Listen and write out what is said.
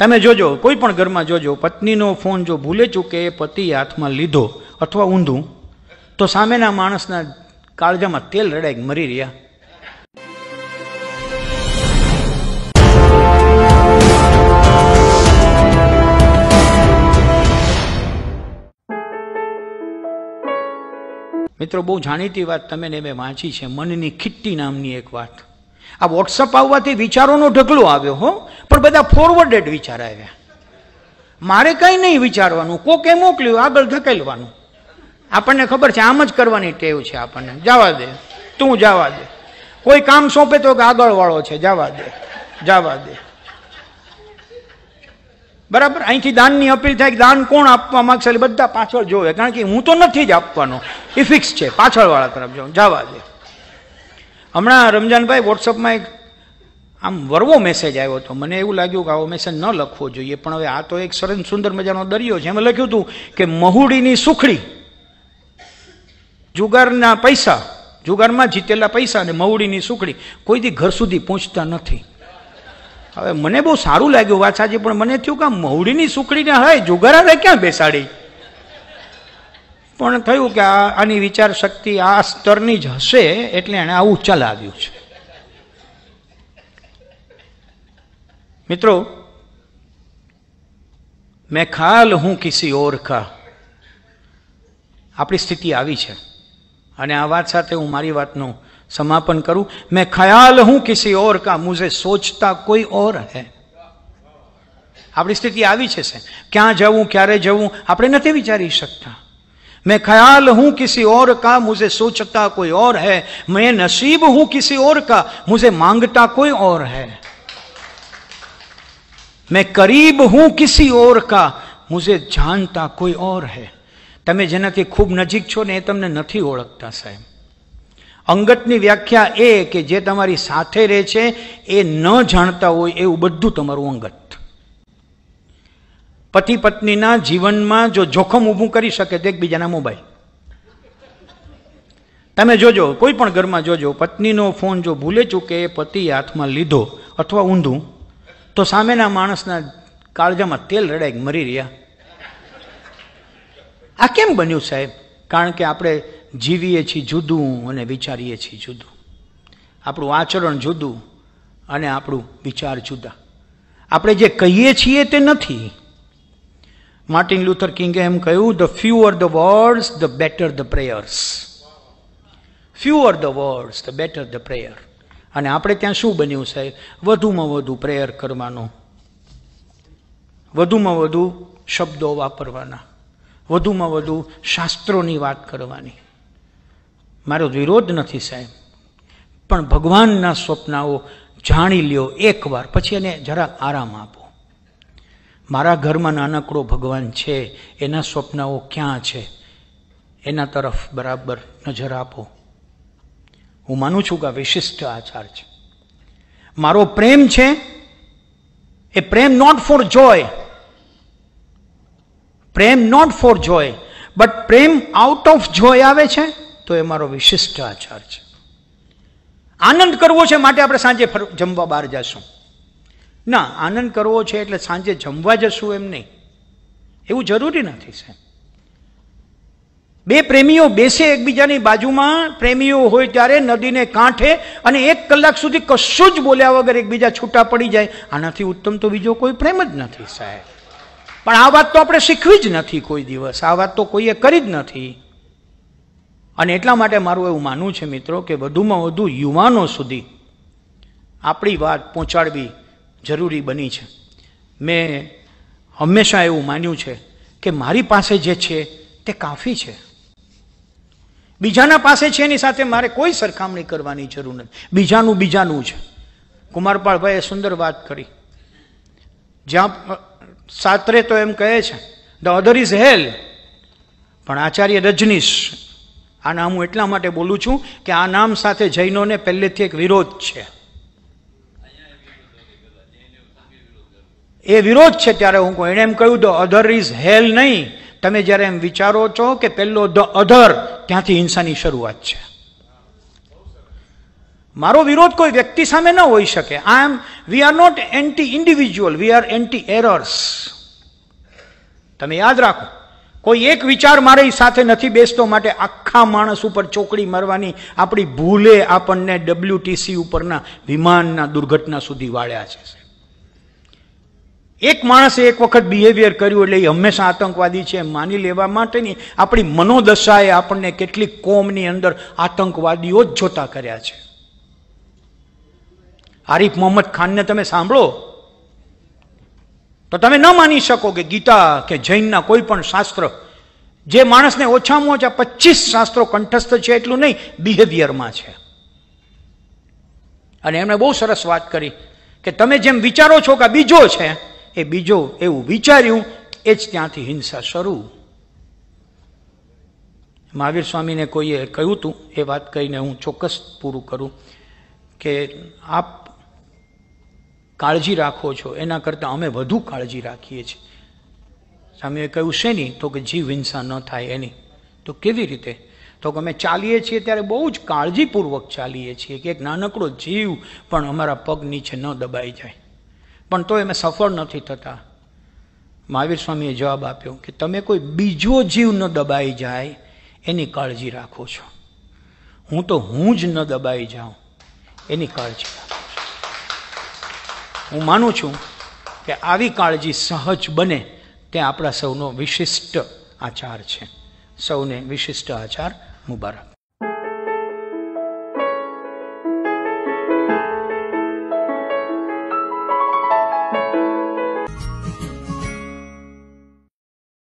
તમે જોજો કોઈ પણ ઘરમાં જોજો પત્નીનો ફોન જો ભૂલે ચૂકે પતિ હાથમાં લીધો અથવા ઊંધું તો સામેના માણસના કાળજામાં તેલ રડાઈ મરી રહ્યા મિત્રો બહુ જાણીતી વાત તમે ને મેં વાંચી છે મનની ખીટ્ટી નામની એક વાત આ વોટ્સઅપ આવવાથી વિચારોનો ઢગલો આવ્યો હો પણ બધા ફોરવર્ડેડ વિચાર આવ્યા મારે કંઈ નહીં વિચારવાનું કોકે મોકલ્યું આગળ ધકેલવાનું આપણને ખબર છે આમ જ કરવાની ટેવ છે આપણને જવા દે તું જવા દે કોઈ કામ સોંપે તો કે આગળવાળો છે જવા દે જવા દે બરાબર અહીંથી દાનની અપીલ થાય કે દાન કોણ આપવા માગશે બધા પાછળ જોવે કારણ કે હું તો નથી જ આપવાનો એ ફિક્સ છે પાછળવાળા તરફ જાઉં જવા દે હમણાં રમજાનભાઈ વોટ્સઅપમાં એક આમ વરવો મેસેજ આવ્યો હતો મને એવું લાગ્યું કે આવો મેસેજ ન લખવો જોઈએ પણ હવે આ તો એક સરસ સુંદર મજાનો દરિયો છે એમાં લખ્યું હતું કે મહુડીની સુખડી જુગારના પૈસા જુગારમાં જીતેલા પૈસા અને મહુડીની સુખડી કોઈથી ઘર સુધી પહોંચતા નથી હવે મને બહુ સારું લાગ્યું વાત સાચી પણ મને થયું કે મહુડીની સુખડીને હાય જુગારાને ક્યાં બેસાડી પણ થયું કે આ આની વિચાર શક્તિ આ સ્તરની જ હશે એટલે એણે આવું ચલાવ્યું છે મિત્રો મેં ખાલ હું કિસી ઓર કા આપણી સ્થિતિ આવી છે અને આ વાત સાથે હું મારી વાતનું સમાપન કરું મેં ખ્યાલ હું કિસી ઓર કા મુઝે સોચતા કોઈ ઓર હે આપણી સ્થિતિ આવી છે ક્યાં જવું ક્યારે જવું આપણે નથી વિચારી શકતા मैं ख्याल हूं किसी और का मुझे सोचता कोई और है मैं नसीब हूं किसी और का मुझे मांगता कोई और है मैं करीब हूं किसी और का मुझे जानता कोई और है तमें जेना के खूब नजीक छो ने तमने नहीं ओखता साहेब अंगत की व्याख्या ए कि जे तमारी साथे रहे न जाता हो बधु तमरु अंगत પતિ પત્નીના જીવનમાં જો જોખમ ઊભું કરી શકે તો એકબીજાના મોબાઈલ તમે જોજો કોઈ પણ ઘરમાં જોજો પત્નીનો ફોન જો ભૂલે ચૂકે પતિ હાથમાં લીધો અથવા ઊંધું તો સામેના માણસના કાળજામાં તેલ રડાઈ મરી રહ્યા આ કેમ બન્યું સાહેબ કારણ કે આપણે જીવીએ છીએ જુદું અને વિચારીએ છીએ જુદું આપણું આચરણ જુદું અને આપણું વિચાર જુદા આપણે જે કહીએ છીએ તે નથી માર્ટિન લ્યુથર કિંગે એમ કહ્યું the fewer the words the better the prayers fewer the words the better the prayer અને આપણે ત્યાં શું બન્યું સાહેબ વધુમાં વધુ પ્રેયર કરવાનો વધુમાં વધુ શબ્દો વાપરવાના વધુમાં વધુ શાસ્ત્રોની વાત કરવાની મારો વિરોધ નથી સાહેબ પણ ભગવાનના સ્વપ્નાઓ જાણી લ્યો એકવાર પછી એને જરાક આરામ આપો મારા ઘરમાં નાનકડો ભગવાન છે એના સ્વપ્નાઓ ક્યાં છે એના તરફ બરાબર નજર આપો હું માનું છું કે આ વિશિષ્ટ આચાર છે મારો પ્રેમ છે એ પ્રેમ નોટ ફોર જોય પ્રેમ નોટ ફોર જોય બટ પ્રેમ આઉટ ઓફ જોય આવે છે તો એ મારો વિશિષ્ટ આચાર છે આનંદ કરવો છે માટે આપણે સાંજે જમવા બહાર જશું ના આનંદ કરવો છે એટલે સાંજે જમવા જશું એમ નહીં એવું જરૂરી નથી સાહેબ બે પ્રેમીઓ બેસે એકબીજાની બાજુમાં પ્રેમીઓ હોય ત્યારે નદીને કાંઠે અને એક કલાક સુધી કશું જ બોલ્યા વગર એકબીજા છૂટા પડી જાય આનાથી ઉત્તમ તો બીજો કોઈ પ્રેમ જ નથી સાહેબ પણ આ વાત તો આપણે શીખવી જ નથી કોઈ દિવસ આ વાત તો કોઈએ કરી જ નથી અને એટલા માટે મારું એવું માનવું છે મિત્રો કે વધુમાં વધુ યુવાનો સુધી આપણી વાત પહોંચાડવી જરૂરી બની છે મેં હંમેશા એવું માન્યું છે કે મારી પાસે જે છે તે કાફી છે બીજાના પાસે છે એની સાથે મારે કોઈ સરખામણી કરવાની જરૂર નથી બીજાનું બીજાનું છે કુમારપાળભાઈએ સુંદર વાત કરી જ્યાં સાત્રે તો એમ કહે છે ધ અધર ઇઝ હેલ પણ આચાર્ય રજનીશ આ નામ હું એટલા માટે બોલું છું કે આ નામ સાથે જૈનોને પહેલેથી એક વિરોધ છે એ વિરોધ છે ત્યારે હું કહું એણે એમ કહ્યું ધ અધર ઇઝ હેલ નહીં તમે જ્યારે એમ વિચારો છો કે પહેલો ધ અધર ત્યાંથી હિંસાની શરૂઆત છે મારો વિરોધ કોઈ વ્યક્તિ સામે ન હોઈ શકે I am we are not anti individual we are anti errors તમે યાદ રાખો કોઈ એક વિચાર મારી સાથે નથી બેસતો માટે આખા માણસ ઉપર ચોકડી મારવાની આપણી ભૂલે આપણને ડબલ્યુટીસી ઉપરના વિમાનના દુર્ઘટના સુધી વાળ્યા છે એક માણસે એક વખત બિહેવિયર કર્યું એટલે એ હંમેશા આતંકવાદી છે માની લેવા માટેની આપણી મનોદશાએ આપણને કેટલીક કોમની અંદર આતંકવાદીઓ જ જોતા કર્યા છે આરીફ મોહમ્મદ ખાનને તમે સાંભળો તો તમે ન માની શકો કે ગીતા કે જૈનના કોઈ પણ શાસ્ત્ર જે માણસને ઓછામાં ઓછા પચીસ શાસ્ત્રો કંઠસ્થ છે એટલું નહીં બિહેવિયરમાં છે અને એમણે બહુ સરસ વાત કરી કે તમે જેમ વિચારો છો કે બીજો છે એ બીજો એવું વિચાર્યું એ જ ત્યાંથી હિંસા શરૂ મહાવીર સ્વામીને કોઈએ કહ્યું હતું એ વાત કહીને હું ચોક્કસ પૂરું કરું કે આપ કાળજી રાખો છો એના કરતાં અમે વધુ કાળજી રાખીએ છીએ સ્વામીએ કહ્યું છે નહીં તો કે જીવ હિંસા ન થાય એની તો કેવી રીતે તો કે અમે ચાલીએ છીએ ત્યારે બહુ જ કાળજીપૂર્વક ચાલીએ છીએ કે એક નાનકડો જીવ પણ અમારા પગ નીચે ન દબાઈ જાય પણ તોય અમે સફળ નથી થતા મહાવીર સ્વામીએ જવાબ આપ્યો કે તમે કોઈ બીજો જીવ ન દબાઈ જાય એની કાળજી રાખો છો હું તો હું જ ન દબાઈ જાઉં એની કાળજી રાખું હું માનું છું કે આવી કાળજી સહજ બને તે આપણા સૌનો વિશિષ્ટ આચાર છે સૌને વિશિષ્ટ આચાર મુબારક